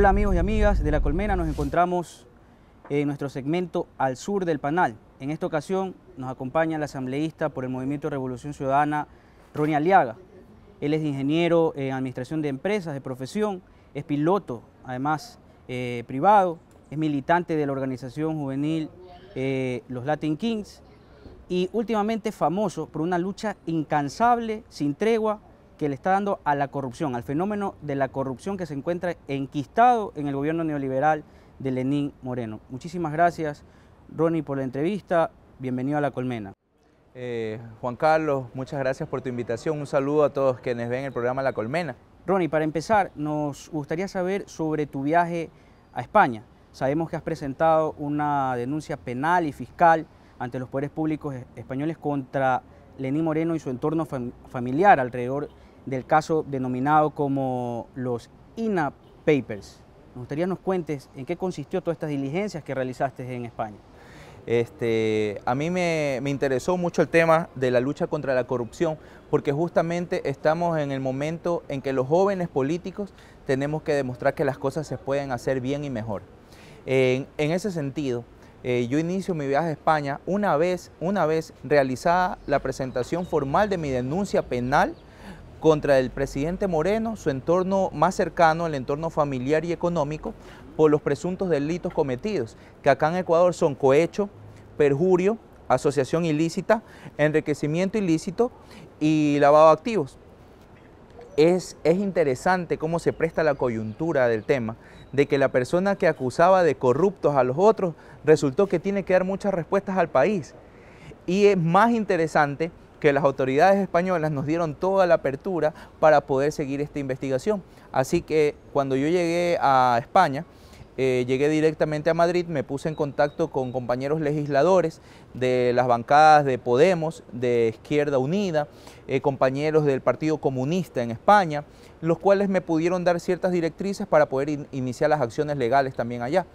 Hola amigos y amigas de La Colmena, nos encontramos en nuestro segmento Al Sur del Panal. En esta ocasión nos acompaña la asambleísta por el Movimiento Revolución Ciudadana, Ronnie Aliaga. Él es ingeniero en Administración de Empresas de profesión, es piloto, además eh, privado, es militante de la organización juvenil eh, Los Latin Kings y últimamente famoso por una lucha incansable, sin tregua, que le está dando a la corrupción, al fenómeno de la corrupción que se encuentra enquistado en el gobierno neoliberal de Lenín Moreno. Muchísimas gracias, Ronnie, por la entrevista. Bienvenido a La Colmena. Eh, Juan Carlos, muchas gracias por tu invitación. Un saludo a todos quienes ven el programa La Colmena. Ronnie, para empezar, nos gustaría saber sobre tu viaje a España. Sabemos que has presentado una denuncia penal y fiscal ante los poderes públicos e-, españoles contra Lenín Moreno y su entorno familiar alrededor del caso denominado como los Inap Papers. Nos gustaría nos cuentes en qué consistió todas estas diligencias que realizaste en España. Este, a mí me, interesó mucho el tema de la lucha contra la corrupción, porque justamente estamos en el momento en que los jóvenes políticos tenemos que demostrar que las cosas se pueden hacer bien y mejor. En, ese sentido, eh, yo inicio mi viaje a España una vez, una vez realizada la presentación formal de mi denuncia penal contra el presidente Moreno, su entorno más cercano, el entorno familiar y económico, por los presuntos delitos cometidos, que acá en Ecuador son cohecho, perjurio, asociación ilícita, enriquecimiento ilícito y lavado de activos. Es, es, interesante cómo se presta la coyuntura del tema, de que la persona que acusaba de corruptos a los otros resultó que tiene que dar muchas respuestas al país. Y es más interesante que las autoridades españolas nos dieron toda la apertura para poder seguir esta investigación. Así que cuando yo llegué a España, eh, llegué directamente a Madrid, me puse en contacto con compañeros legisladores de las bancadas de Podemos, de Izquierda Unida, eh, compañeros del Partido Comunista en España, los cuales me pudieron dar ciertas directrices para poder iniciar las acciones legales también allá.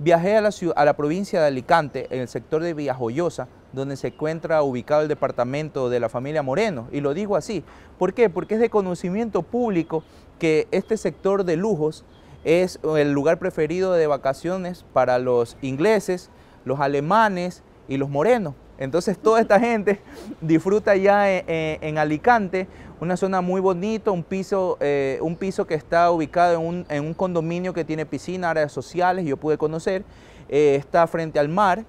Viajé a la, a la provincia de Alicante, en el sector de Villajoyosa, donde se encuentra ubicado el departamento de la familia Moreno. Y lo digo así, ¿por qué? Porque es de conocimiento público que este sector de lujos es el lugar preferido de vacaciones para los ingleses, los alemanes y los morenos. Entonces toda esta gente disfruta ya eh, eh, en, Alicante, una zona muy bonita, un piso, eh, un piso que está ubicado en un, condominio que tiene piscina, áreas sociales, yo pude conocer, está frente al mar.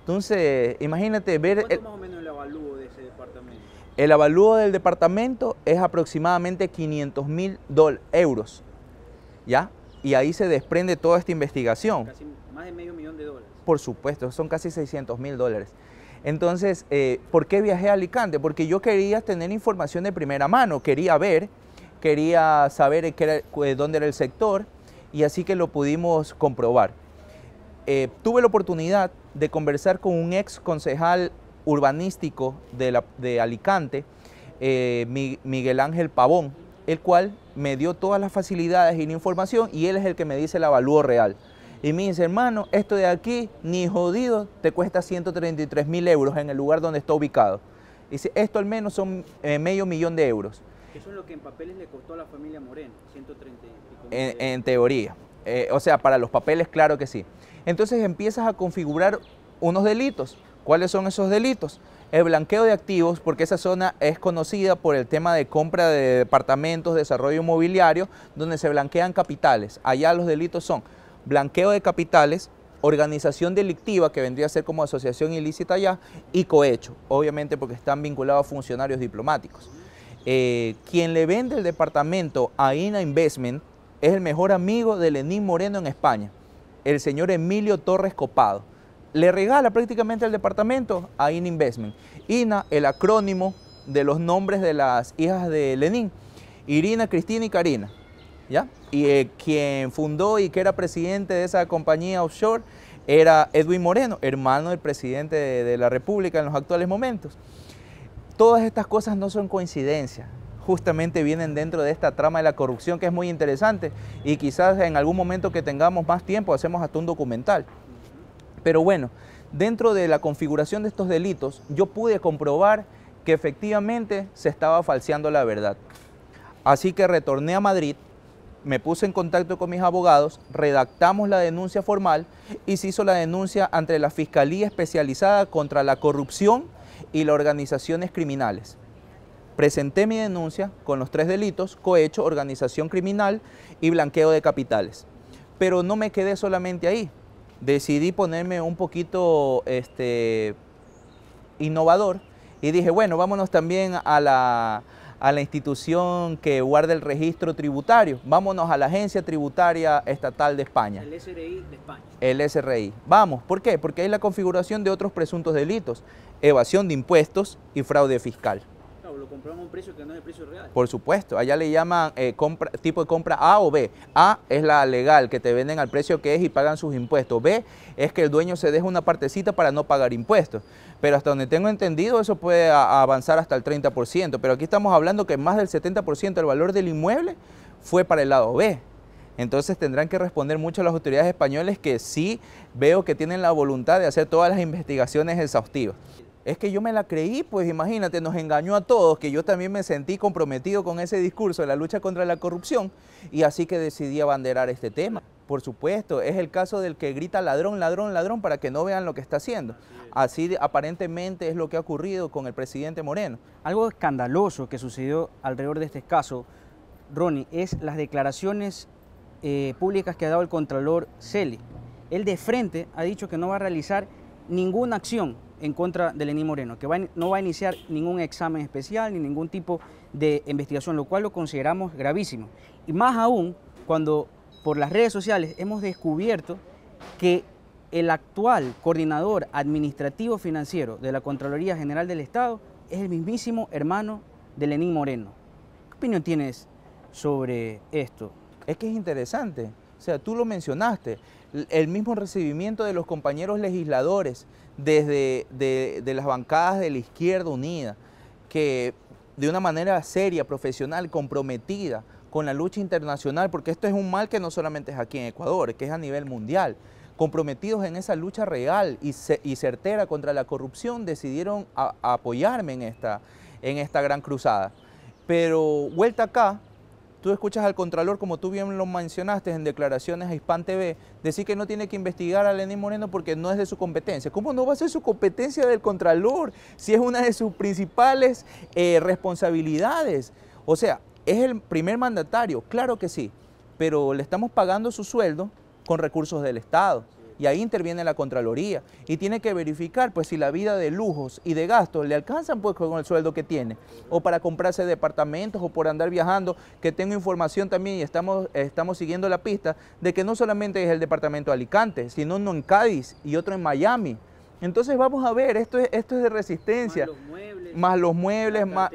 Entonces, imagínate ver... el, más o menos el avalúo de ese departamento? El avalúo del departamento es aproximadamente 500 mil euros, ¿ya? Y ahí se desprende toda esta investigación. Casi más de medio millón de dólares. Por supuesto, son casi 600 mil dólares. Entonces, eh, ¿por qué viajé a Alicante? Porque yo quería tener información de primera mano, quería ver, quería saber eh, dónde era el sector y así que lo pudimos comprobar. Eh, tuve la oportunidad de conversar con un ex concejal urbanístico de, Alicante, Miguel Ángel Pavón, el cual me dio todas las facilidades y la información y él es el que me dice el avalúo real. Y me dice, hermano, esto de aquí, ni jodido, te cuesta 133 mil euros en el lugar donde está ubicado. dice, esto al menos son eh, medio millón de euros. Eso es lo que en papeles le costó a la familia Moreno, 130 en, en teoría. Eh, o sea, para los papeles, claro que sí. Entonces empiezas a configurar unos delitos. ¿Cuáles son esos delitos? El blanqueo de activos, porque esa zona es conocida por el tema de compra de departamentos, desarrollo inmobiliario, donde se blanquean capitales. Allá los delitos son blanqueo de capitales, organización delictiva, que vendría a ser como asociación ilícita ya, y cohecho, obviamente porque están vinculados a funcionarios diplomáticos. Eh, quien le vende el departamento a INA Investment es el mejor amigo de Lenín Moreno en España, el señor Emilio Torres Copado. Le regala prácticamente el departamento a INA Investment. INA, el acrónimo de los nombres de las hijas de Lenín, Irina, Cristina y Karina. ¿ya? Y eh, quien fundó y que era presidente de esa compañía offshore era Edwin Moreno, hermano del presidente de, la República en los actuales momentos. Todas estas cosas no son coincidencias, justamente vienen dentro de esta trama de la corrupción que es muy interesante y quizás en algún momento que tengamos más tiempo hacemos hasta un documental. Pero bueno, dentro de la configuración de estos delitos yo pude comprobar que efectivamente se estaba falseando la verdad. Así que retorné a Madrid me puse en contacto con mis abogados, redactamos la denuncia formal y se hizo la denuncia ante la Fiscalía Especializada contra la Corrupción y las Organizaciones Criminales. Presenté mi denuncia con los tres delitos, cohecho, organización criminal y blanqueo de capitales. Pero no me quedé solamente ahí. Decidí ponerme un poquito este, innovador y dije, bueno, vámonos también a la, a la institución que guarda el registro tributario. Vámonos a la Agencia Tributaria Estatal de España. El SRI de España. El SRI. Vamos, ¿por qué? Porque hay la configuración de otros presuntos delitos, evasión de impuestos y fraude fiscal. Compramos un precio que no es el precio real. Por supuesto, allá le llaman eh, compra, tipo de compra A o B. A es la legal, que te venden al precio que es y pagan sus impuestos. B es que el dueño se deja una partecita para no pagar impuestos. Pero hasta donde tengo entendido, eso puede avanzar hasta el 30%. Pero aquí estamos hablando que más del 70% del valor del inmueble fue para el lado B. Entonces tendrán que responder mucho a las autoridades españoles que sí veo que tienen la voluntad de hacer todas las investigaciones exhaustivas es que yo me la creí, pues imagínate, nos engañó a todos, que yo también me sentí comprometido con ese discurso de la lucha contra la corrupción y así que decidí abanderar este tema. Por supuesto, es el caso del que grita ladrón, ladrón, ladrón para que no vean lo que está haciendo. Así aparentemente es lo que ha ocurrido con el presidente Moreno. Algo escandaloso que sucedió alrededor de este caso, Ronnie, es las declaraciones eh, públicas que ha dado el contralor Celi. Él de frente ha dicho que no va a realizar ninguna acción en contra de Lenín Moreno, que no va a iniciar ningún examen especial ni ningún tipo de investigación, lo cual lo consideramos gravísimo. Y más aún cuando por las redes sociales hemos descubierto que el actual coordinador administrativo financiero de la Contraloría General del Estado es el mismísimo hermano de Lenín Moreno. ¿Qué opinión tienes sobre esto? Es que es interesante. O sea, tú lo mencionaste, el mismo recibimiento de los compañeros legisladores, desde de, las bancadas de la izquierda unida, que de una manera seria, profesional, comprometida con la lucha internacional, porque esto es un mal que no solamente es aquí en Ecuador, que es a nivel mundial. Comprometidos en esa lucha real y, y certera contra la corrupción, decidieron apoyarme en esta, en esta gran cruzada. Pero vuelta acá, Tú escuchas al Contralor, como tú bien lo mencionaste en declaraciones a Hispan TV, decir que no tiene que investigar a Lenín Moreno porque no es de su competencia. ¿Cómo no va a ser su competencia del Contralor si es una de sus principales eh, responsabilidades? O sea, es el primer mandatario, claro que sí, pero le estamos pagando su sueldo con recursos del Estado y ahí interviene la Contraloría y tiene que verificar pues si la vida de lujos y de gastos le alcanzan pues con el sueldo que tiene o para comprarse departamentos o por andar viajando, que tengo información también y estamos, estamos siguiendo la pista de que no solamente es el departamento de Alicante, sino uno en Cádiz y otro en Miami. Entonces vamos a ver, esto es, esto es de resistencia. Más los muebles, más,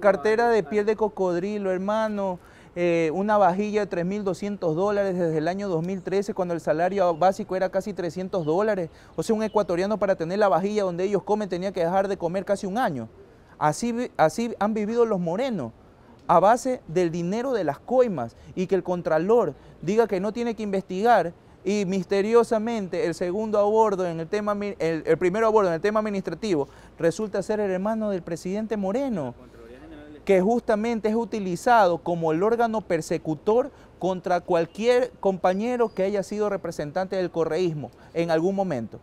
cartera de piel de cocodrilo, hermano. Eh, una vajilla de 3.200 dólares desde el año 2013, cuando el salario básico era casi 300 dólares. O sea, un ecuatoriano para tener la vajilla donde ellos comen tenía que dejar de comer casi un año. Así, así han vivido los morenos a base del dinero de las coimas y que el contralor diga que no tiene que investigar y misteriosamente el segundo abordo en el tema el, primero en el tema administrativo resulta ser el hermano del presidente Moreno que justamente es utilizado como el órgano persecutor contra cualquier compañero que haya sido representante del correísmo en algún momento.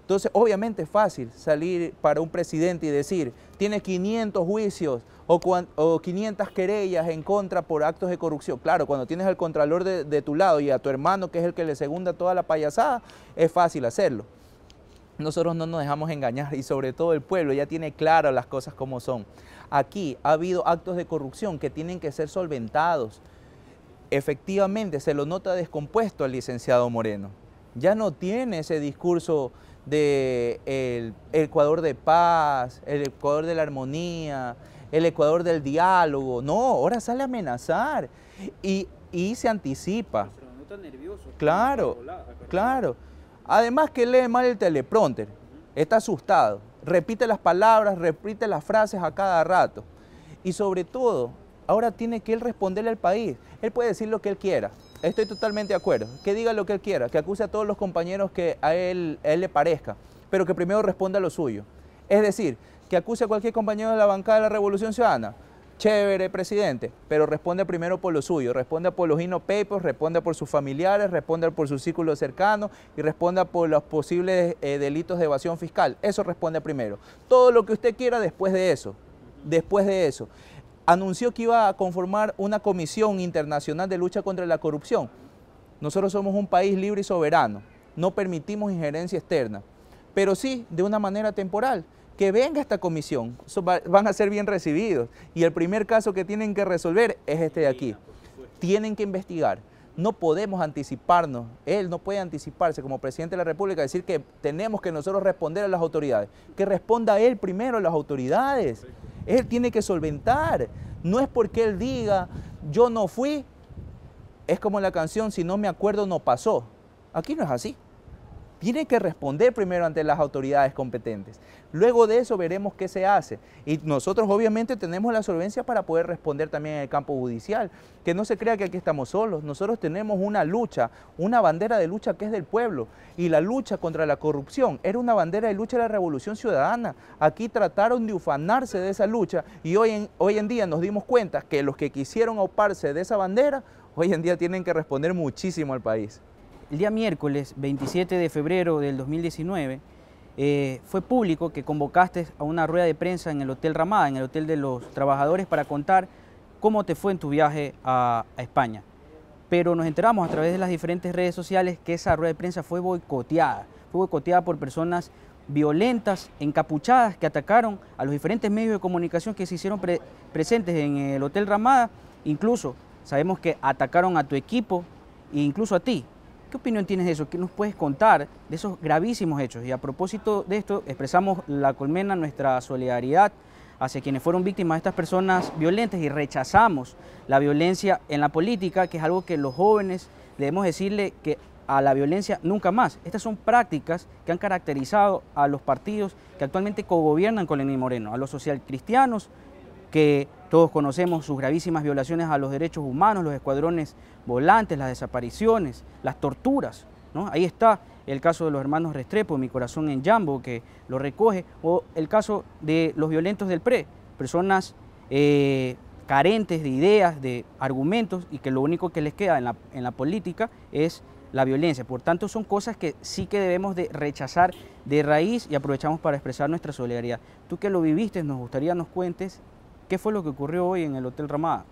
Entonces, obviamente es fácil salir para un presidente y decir, tiene 500 juicios o, 500 querellas en contra por actos de corrupción. Claro, cuando tienes al contralor de, de tu lado y a tu hermano, que es el que le segunda toda la payasada, es fácil hacerlo. Nosotros no nos dejamos engañar y sobre todo el pueblo ya tiene claro las cosas como son. Aquí ha habido actos de corrupción que tienen que ser solventados. Efectivamente, se lo nota descompuesto al licenciado Moreno. Ya no tiene ese discurso de el, Ecuador de paz, el Ecuador de la armonía, el Ecuador del diálogo. No, ahora sale a amenazar y, se anticipa. Se lo nota nervioso. Claro, claro. Además que lee mal el teleprompter, está asustado repite las palabras, repite las frases a cada rato. Y sobre todo, ahora tiene que él responderle al país. Él puede decir lo que él quiera. Estoy totalmente de acuerdo. Que diga lo que él quiera, que acuse a todos los compañeros que a él, él le parezca, pero que primero responda lo suyo. Es decir, que acuse a cualquier compañero de la bancada de la Revolución Ciudadana, Chévere, presidente, pero responde primero por lo suyo, responde por los papers, responde por sus familiares, responde por su círculo cercano y responde por los posibles eh, delitos de evasión fiscal. Eso responde primero. Todo lo que usted quiera después de eso, después de eso. Anunció que iba a conformar una comisión internacional de lucha contra la corrupción. Nosotros somos un país libre y soberano, no permitimos injerencia externa, pero sí de una manera temporal que venga esta comisión, van a ser bien recibidos. Y el primer caso que tienen que resolver es este de aquí. Tienen que investigar. No podemos anticiparnos, él no puede anticiparse como presidente de la República, decir que tenemos que nosotros responder a las autoridades. Que responda él primero a las autoridades. Él tiene que solventar. No es porque él diga, yo no fui. Es como la canción, si no me acuerdo, no pasó. Aquí no es así tiene que responder primero ante las autoridades competentes. Luego de eso veremos qué se hace. Y nosotros obviamente tenemos la solvencia para poder responder también en el campo judicial. Que no se crea que aquí estamos solos. Nosotros tenemos una lucha, una bandera de lucha que es del pueblo. Y la lucha contra la corrupción era una bandera de lucha de la revolución ciudadana. Aquí trataron de ufanarse de esa lucha y hoy en, hoy en día nos dimos cuenta que los que quisieron auparse de esa bandera, hoy en día tienen que responder muchísimo al país. El día miércoles 27 de febrero del 2019 eh, fue público que convocaste a una rueda de prensa en el Hotel Ramada, en el Hotel de los Trabajadores, para contar cómo te fue en tu viaje a, España. Pero nos enteramos a través de las diferentes redes sociales que esa rueda de prensa fue boicoteada. Fue boicoteada por personas violentas, encapuchadas, que atacaron a los diferentes medios de comunicación que se hicieron presentes en el Hotel Ramada. Incluso sabemos que atacaron a tu equipo e incluso a ti. ¿Qué opinión tienes de eso? ¿Qué nos puedes contar de esos gravísimos hechos? Y a propósito de esto, expresamos la colmena nuestra solidaridad hacia quienes fueron víctimas de estas personas violentas y rechazamos la violencia en la política, que es algo que los jóvenes debemos decirle que a la violencia nunca más. Estas son prácticas que han caracterizado a los partidos que actualmente cogobiernan con Lenín Moreno, a los socialcristianos que todos conocemos sus gravísimas violaciones a los derechos humanos, los escuadrones volantes, las desapariciones, las torturas. ¿no? Ahí está el caso de los hermanos Restrepo, Mi Corazón en Jambo, que lo recoge, o el caso de los violentos del PRE, personas eh, carentes de ideas, de argumentos, y que lo único que les queda en la, política es la violencia. Por tanto, son cosas que sí que debemos de rechazar de raíz y aprovechamos para expresar nuestra solidaridad. Tú que lo viviste, nos gustaría nos cuentes ¿Qué fue lo que ocurrió hoy en el Hotel Ramada?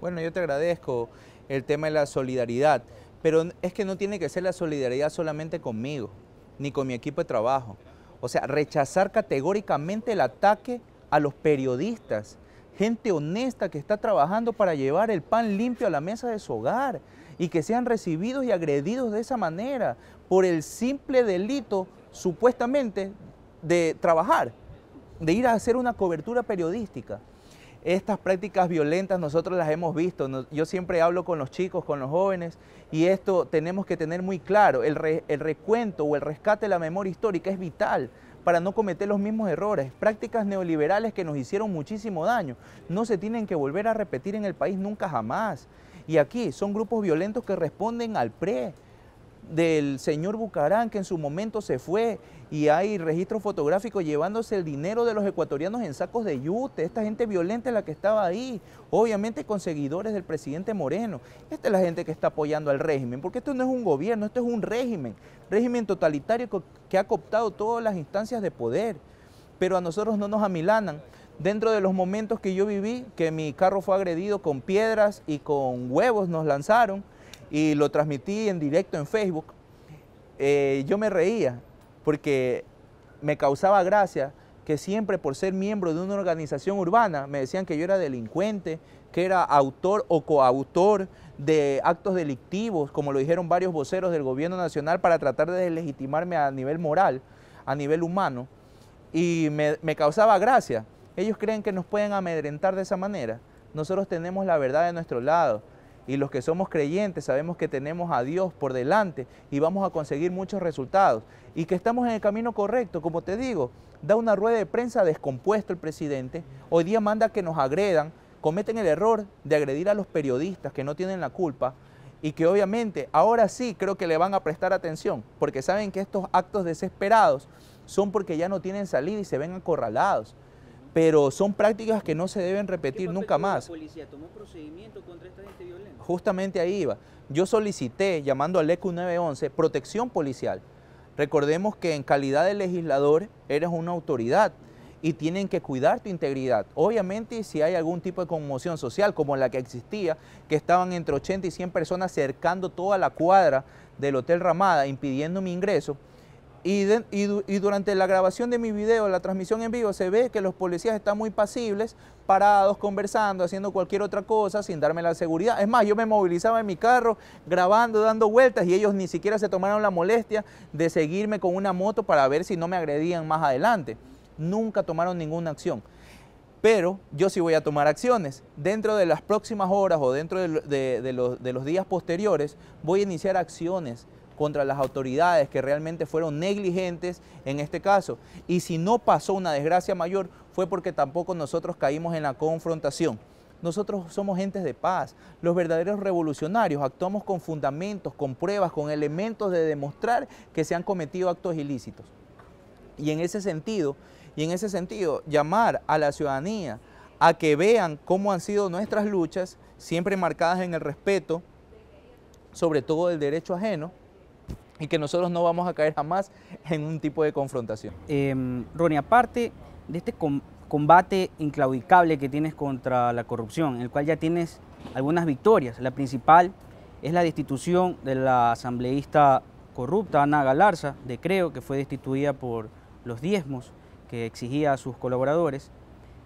Bueno, yo te agradezco el tema de la solidaridad, pero es que no tiene que ser la solidaridad solamente conmigo, ni con mi equipo de trabajo. O sea, rechazar categóricamente el ataque a los periodistas, gente honesta que está trabajando para llevar el pan limpio a la mesa de su hogar y que sean recibidos y agredidos de esa manera por el simple delito supuestamente de trabajar, de ir a hacer una cobertura periodística estas prácticas violentas nosotros las hemos visto. Yo siempre hablo con los chicos, con los jóvenes, y esto tenemos que tener muy claro. El, recuento o el rescate de la memoria histórica es vital para no cometer los mismos errores. Prácticas neoliberales que nos hicieron muchísimo daño no se tienen que volver a repetir en el país nunca jamás. Y aquí son grupos violentos que responden al PRE del señor Bucarán, que en su momento se fue, y hay registros fotográficos llevándose el dinero de los ecuatorianos en sacos de yute, esta gente violenta la que estaba ahí, obviamente con seguidores del presidente Moreno. Esta es la gente que está apoyando al régimen, porque esto no es un gobierno, esto es un régimen, régimen totalitario que ha cooptado todas las instancias de poder, pero a nosotros no nos amilanan. Dentro de los momentos que yo viví, que mi carro fue agredido con piedras y con huevos nos lanzaron, y lo transmití en directo en Facebook, eh, yo me reía porque me causaba gracia que siempre por ser miembro de una organización urbana me decían que yo era delincuente, que era autor o coautor de actos delictivos, como lo dijeron varios voceros del gobierno nacional para tratar de deslegitimarme a nivel moral, a nivel humano, y me, me causaba gracia. Ellos creen que nos pueden amedrentar de esa manera. Nosotros tenemos la verdad de nuestro lado y los que somos creyentes sabemos que tenemos a Dios por delante y vamos a conseguir muchos resultados y que estamos en el camino correcto, como te digo, da una rueda de prensa descompuesto el presidente, hoy día manda que nos agredan, cometen el error de agredir a los periodistas que no tienen la culpa y que obviamente ahora sí creo que le van a prestar atención, porque saben que estos actos desesperados son porque ya no tienen salida y se ven acorralados pero son prácticas que no se deben repetir nunca más. La policía tomó procedimiento contra esta gente Justamente ahí iba. Yo solicité, llamando al ECU 911, protección policial. Recordemos que en calidad de legislador eres una autoridad y tienen que cuidar tu integridad. Obviamente si hay algún tipo de conmoción social como la que existía, que estaban entre 80 y 100 personas cercando toda la cuadra del Hotel Ramada, impidiendo mi ingreso, y, durante la grabación de mi video, la transmisión en vivo, se ve que los policías están muy pasibles, parados, conversando, haciendo cualquier otra cosa sin darme la seguridad. Es más, yo me movilizaba en mi carro, grabando, dando vueltas y ellos ni siquiera se tomaron la molestia de seguirme con una moto para ver si no me agredían más adelante. Nunca tomaron ninguna acción. Pero yo sí voy a tomar acciones. Dentro de las próximas horas o dentro de, los días posteriores, voy a iniciar acciones contra las autoridades que realmente fueron negligentes en este caso. Y si no pasó una desgracia mayor fue porque tampoco nosotros caímos en la confrontación. Nosotros somos gentes de paz. Los verdaderos revolucionarios actuamos con fundamentos, con pruebas, con elementos de demostrar que se han cometido actos ilícitos. Y en ese sentido, y en ese sentido, llamar a la ciudadanía a que vean cómo han sido nuestras luchas, siempre marcadas en el respeto, sobre todo del derecho ajeno, y que nosotros no vamos a caer jamás en un tipo de confrontación. Eh, Ronnie, aparte de este combate inclaudicable que tienes contra la corrupción, en el cual ya tienes algunas victorias, la principal es la destitución de la asambleísta corrupta Ana Galarza, de Creo, que fue destituida por los diezmos que exigía a sus colaboradores.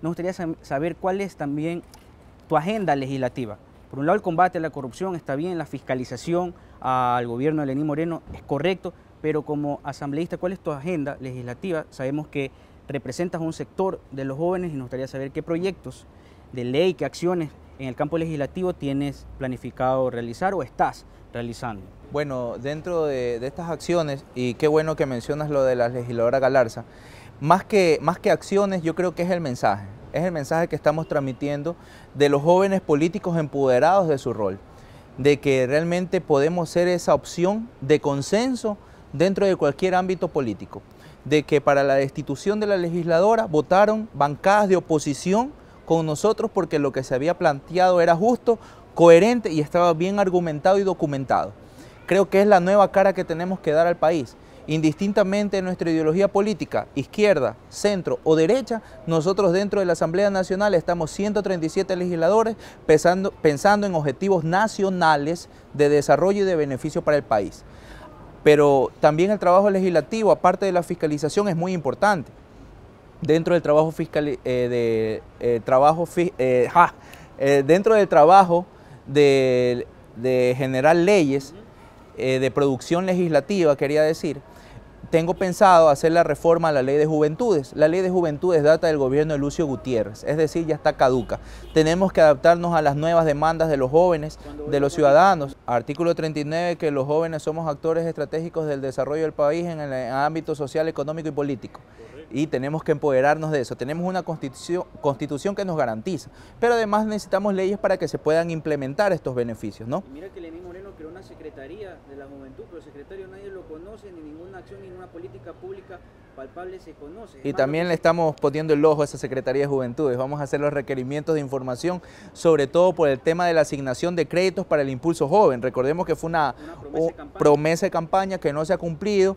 Nos gustaría saber cuál es también tu agenda legislativa. Por un lado, el combate a la corrupción está bien, la fiscalización al gobierno de Lenín Moreno es correcto, pero como asambleísta, ¿cuál es tu agenda legislativa? Sabemos que representas a un sector de los jóvenes y nos gustaría saber qué proyectos de ley, qué acciones en el campo legislativo tienes planificado realizar o estás realizando. Bueno, dentro de, estas acciones, y qué bueno que mencionas lo de la legisladora Galarza, más que, más que acciones, yo creo que es el mensaje. Es el mensaje que estamos transmitiendo de los jóvenes políticos empoderados de su rol, de que realmente podemos ser esa opción de consenso dentro de cualquier ámbito político, de que para la destitución de la legisladora votaron bancadas de oposición con nosotros porque lo que se había planteado era justo, coherente y estaba bien argumentado y documentado. Creo que es la nueva cara que tenemos que dar al país indistintamente de nuestra ideología política, izquierda, centro o derecha, nosotros dentro de la Asamblea Nacional estamos 137 legisladores pensando, en objetivos nacionales de desarrollo y de beneficio para el país. Pero también el trabajo legislativo, aparte de la fiscalización, es muy importante. Dentro del trabajo fiscal, eh, de, eh, trabajo, eh, dentro del trabajo de, generar leyes, de producción legislativa, quería decir, tengo pensado hacer la reforma a la ley de juventudes. La ley de juventudes data del gobierno de Lucio Gutiérrez, es decir, ya está caduca. Tenemos que adaptarnos a las nuevas demandas de los jóvenes, de los ciudadanos. Artículo 39, que los jóvenes somos actores estratégicos del desarrollo del país en el ámbito social, económico y político. Y tenemos que empoderarnos de eso. Tenemos una constitución, constitución que nos garantiza, pero además necesitamos leyes para que se puedan implementar estos beneficios. ¿no? Mira que una secretaría de la juventud, pero el secretario nadie lo conoce, ni ninguna acción, ni ninguna política pública palpable se conoce. Y también le estamos poniendo el ojo a esa Secretaría de Juventudes. Vamos a hacer los requerimientos de información, sobre todo por el tema de la asignación de créditos para el impulso joven. Recordemos que fue una, promesa, de campaña, que no se ha cumplido.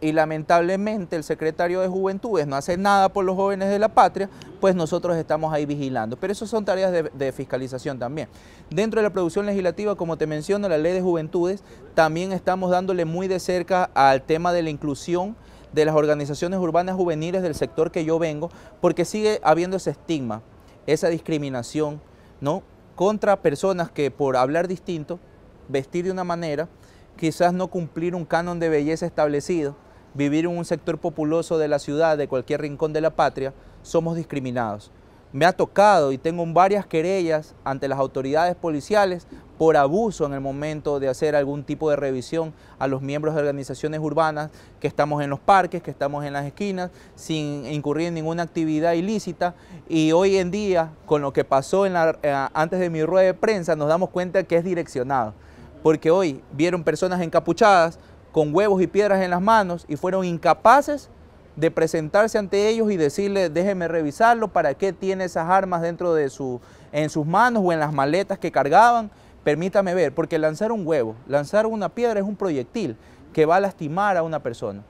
Y, lamentablemente el secretario de Juventudes no hace nada por los jóvenes de la patria, pues nosotros estamos ahí vigilando. Pero eso son tareas de, fiscalización también. Dentro de la producción legislativa, como te menciono, la ley de juventudes, también estamos dándole muy de cerca al tema del inclusión de las organizaciones urbanas juveniles del sector que yo vengo, porque sigue habiendo ese estigma, esa discriminación, ¿no? Contra personas que por hablar distinto, vestir de una manera, quizás no cumplir un canon de belleza establecido, vivir en un sector populoso de la ciudad, de cualquier rincón de la patria, somos discriminados. Me ha tocado y tengo varias querellas ante las autoridades policiales por abuso en el momento de hacer algún tipo de revisión a los miembros de organizaciones urbanas que estamos en los parques, que estamos en las esquinas, sin incurrir en ninguna actividad ilícita. Y hoy en día, con lo que pasó eh, antes de mi rueda de prensa, nos damos cuenta que es direccionado. Porque hoy vieron personas encapuchadas, con huevos y piedras en las manos, y fueron incapaces de presentarse ante ellos y decirle, déjeme revisarlo, para qué tiene esas armas dentro de su, en sus manos o en las maletas que cargaban, permítame ver, porque lanzar un huevo, lanzar una piedra es un proyectil que va a lastimar a una persona.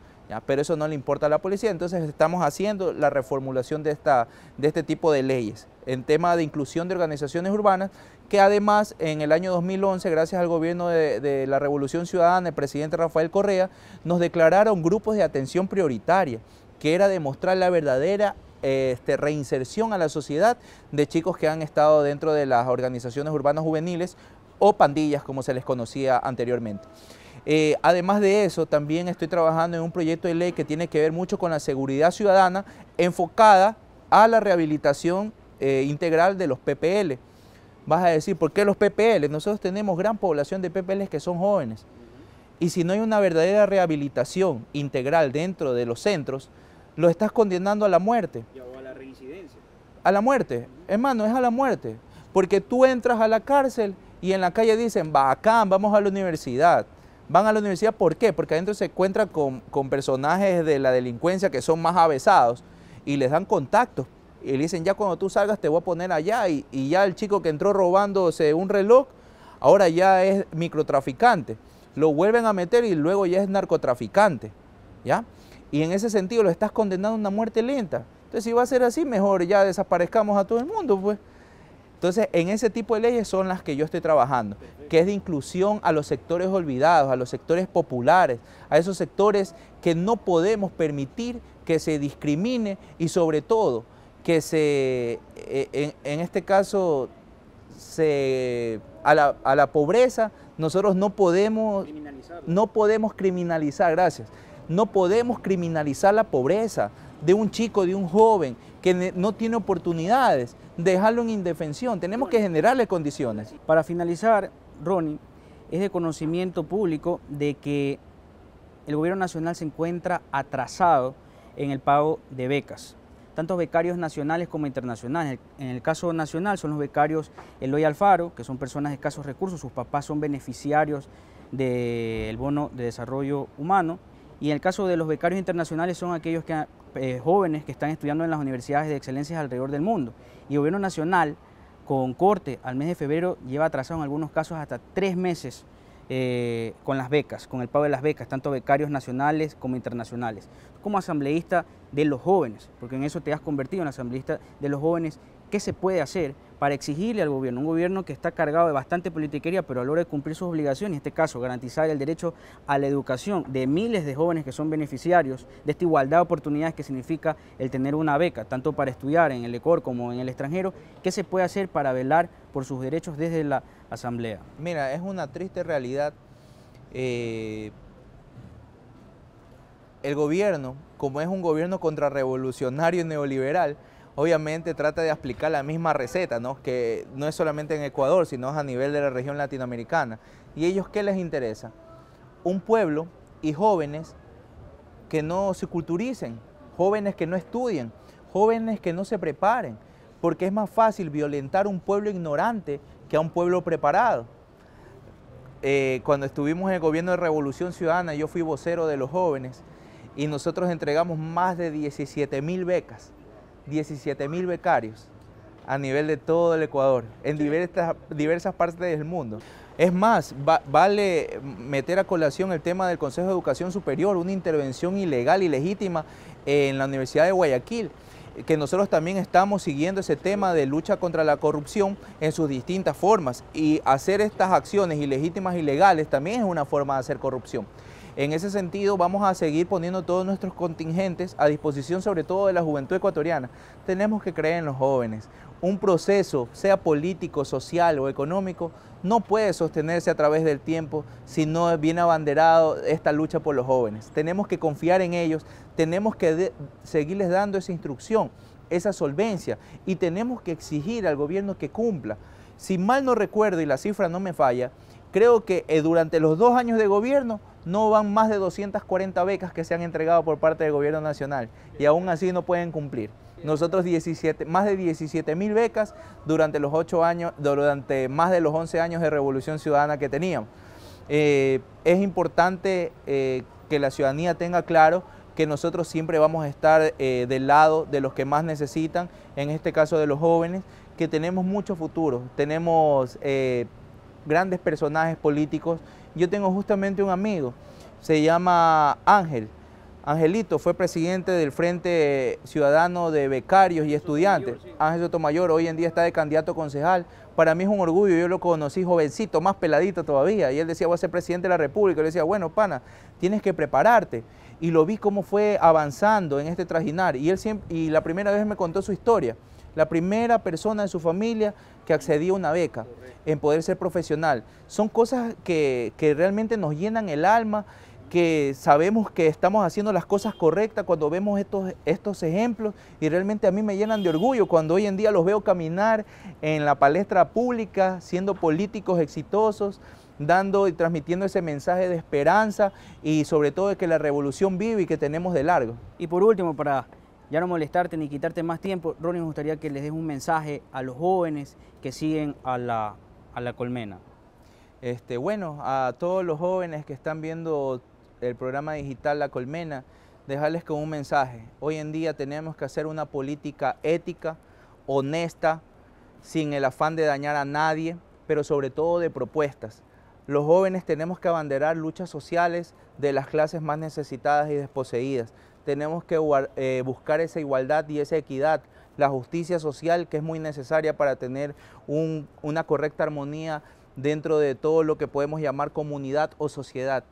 Pero eso no le importa a la policía, entonces estamos haciendo la reformulación de, esta, de este tipo de leyes en tema de inclusión de organizaciones urbanas, que además en el año 2011, gracias al gobierno de, de, la Revolución Ciudadana, el presidente Rafael Correa, nos declararon grupos de atención prioritaria que era demostrar la verdadera este, reinserción a la sociedad de chicos que han estado dentro de las organizaciones urbanas juveniles o pandillas, como se les conocía anteriormente. Eh, además de eso, también estoy trabajando en un proyecto de ley que tiene que ver mucho con la seguridad ciudadana enfocada a la rehabilitación eh, integral de los PPL. Vas a decir, ¿por qué los PPL? Nosotros tenemos gran población de PPL que son jóvenes. Y si no hay una verdadera rehabilitación integral dentro de los centros, lo estás condenando a la muerte. O a la reincidencia. A la muerte. Hermano, es a la muerte. Porque tú entras a la cárcel y en la calle dicen, bacán, vamos a la universidad. Van a la universidad, ¿por qué? Porque adentro se encuentran con, personajes de la delincuencia que son más avesados y les dan contacto. Y le dicen, ya cuando tú salgas te voy a poner allá. Y, y ya el chico que entró robándose un reloj, ahora ya es microtraficante. Lo vuelven a meter y luego ya es narcotraficante. ¿Ya? y en ese sentido lo estás condenando a una muerte lenta. Entonces, si va a ser así, mejor ya desaparezcamos a todo el mundo, pues. Entonces, en ese tipo de leyes son las que yo estoy trabajando, que es de inclusión a los sectores olvidados, a los sectores populares, a esos sectores que no podemos permitir que se discrimine y sobre todo que se, eh, en, este caso, se, a, la, pobreza nosotros no podemos, no podemos criminalizar, gracias no podemos criminalizar la pobreza de un chico, de un joven que no tiene oportunidades, dejarlo en indefensión. Tenemos que generarle condiciones. Para finalizar, Ronnie, es de conocimiento público de que el gobierno nacional se encuentra atrasado en el pago de becas, tanto becarios nacionales como internacionales. En el caso nacional son los becarios Eloy Alfaro, que son personas de escasos recursos, sus papás son beneficiarios del bono de desarrollo humano, y en el caso de los becarios internacionales son aquellos que, eh, jóvenes que están estudiando en las universidades de excelencia alrededor del mundo. Y el gobierno nacional, con corte al mes de febrero, lleva atrasado en algunos casos hasta tres meses eh, con las becas, con el pago de las becas, tanto becarios nacionales como internacionales. Como asambleísta de los jóvenes, porque en eso te has convertido en asambleísta de los jóvenes ¿Qué se puede hacer para exigirle al gobierno? Un gobierno que está cargado de bastante politiquería, pero a la hora de cumplir sus obligaciones, en este caso garantizar el derecho a la educación de miles de jóvenes que son beneficiarios de esta igualdad de oportunidades que significa el tener una beca, tanto para estudiar en el ECOR como en el extranjero, ¿qué se puede hacer para velar por sus derechos desde la Asamblea? Mira, es una triste realidad. Eh, el gobierno, como es un gobierno contrarrevolucionario neoliberal, obviamente trata de aplicar la misma receta, ¿no? que no es solamente en Ecuador, sino a nivel de la región latinoamericana. ¿Y ellos qué les interesa? Un pueblo y jóvenes que no se culturicen, jóvenes que no estudien, jóvenes que no se preparen, porque es más fácil violentar un pueblo ignorante que a un pueblo preparado. Eh, cuando estuvimos en el gobierno de Revolución Ciudadana, yo fui vocero de los jóvenes y nosotros entregamos más de 17 mil becas 17 mil becarios a nivel de todo el Ecuador, en diversas, diversas partes del mundo. Es más, vale meter a colación el tema del Consejo de Educación Superior, una intervención ilegal y legítima en la Universidad de Guayaquil, que nosotros también estamos siguiendo ese tema de lucha contra la corrupción en sus distintas formas y hacer estas acciones ilegítimas y legales también es una forma de hacer corrupción. En ese sentido, vamos a seguir poniendo todos nuestros contingentes a disposición, sobre todo de la juventud ecuatoriana. Tenemos que creer en los jóvenes. Un proceso, sea político, social o económico, no puede sostenerse a través del tiempo si no viene abanderado esta lucha por los jóvenes. Tenemos que confiar en ellos, tenemos que seguirles dando esa instrucción, esa solvencia y tenemos que exigir al gobierno que cumpla. Si mal no recuerdo y la cifra no me falla, creo que eh, durante los dos años de gobierno no van más de 240 becas que se han entregado por parte del gobierno nacional y aún así no pueden cumplir. Nosotros 17, más de 17 mil becas durante los 8 años, durante más de los 11 años de Revolución Ciudadana que teníamos. Eh, es importante eh, que la ciudadanía tenga claro que nosotros siempre vamos a estar del lado de los que más necesitan, en este caso de los jóvenes, que tenemos mucho futuro, tenemos grandes personajes políticos. Yo tengo justamente un amigo, se llama Ángel. Angelito fue presidente del Frente Ciudadano de Becarios y Estudiantes. Ángel Sotomayor hoy en día está de candidato concejal. Para mí es un orgullo, yo lo conocí jovencito, más peladito todavía. Y él decía, voy a ser presidente de la República. Yo le decía, bueno, pana, tienes que prepararte. Y lo vi cómo fue avanzando en este trajinar. Y, él y la primera vez me contó su historia la primera persona de su familia que accedió a una beca, en poder ser profesional. Son cosas que, que realmente nos llenan el alma que sabemos que estamos haciendo las cosas correctas cuando vemos estos, estos ejemplos y realmente a mí me llenan de orgullo cuando hoy en día los veo caminar en la palestra pública, siendo políticos exitosos, dando y transmitiendo ese mensaje de esperanza y sobre todo de que la revolución vive y que tenemos de largo. Y por último, para ya no molestarte ni quitarte más tiempo, Ronnie, me gustaría que les des un mensaje a los jóvenes que siguen a la, colmena. Este, bueno, a todos los jóvenes que están viendo el programa digital La Colmena, dejarles con un mensaje. Hoy en día tenemos que hacer una política ética, honesta, sin el afán de dañar a nadie, pero sobre todo de propuestas. Los jóvenes tenemos que abanderar luchas sociales de las clases más necesitadas y desposeídas tenemos que eh, buscar esa igualdad y esa equidad, la justicia social que es muy necesaria para tener una correcta armonía dentro de todo lo que podemos llamar comunidad o sociedad.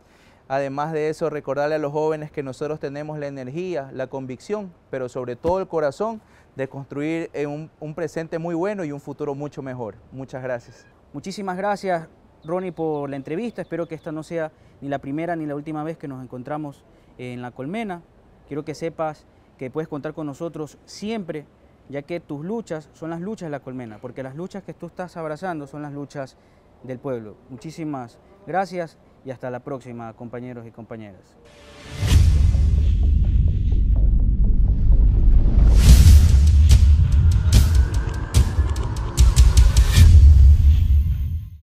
Además de eso, recordarle a los jóvenes que nosotros tenemos la energía, la convicción, pero sobre todo el corazón de construir eh, un presente muy bueno y un futuro mucho mejor. Muchas gracias. Muchísimas gracias, Ronnie, por la entrevista. Espero que esta no sea ni la primera ni la última vez que nos encontramos en la colmena. Quiero que sepas que puedes contar con nosotros siempre, ya que tus luchas son las luchas de la colmena, porque las luchas que tú estás abrazando son las luchas del pueblo. Muchísimas gracias y hasta la próxima, compañeros y compañeras.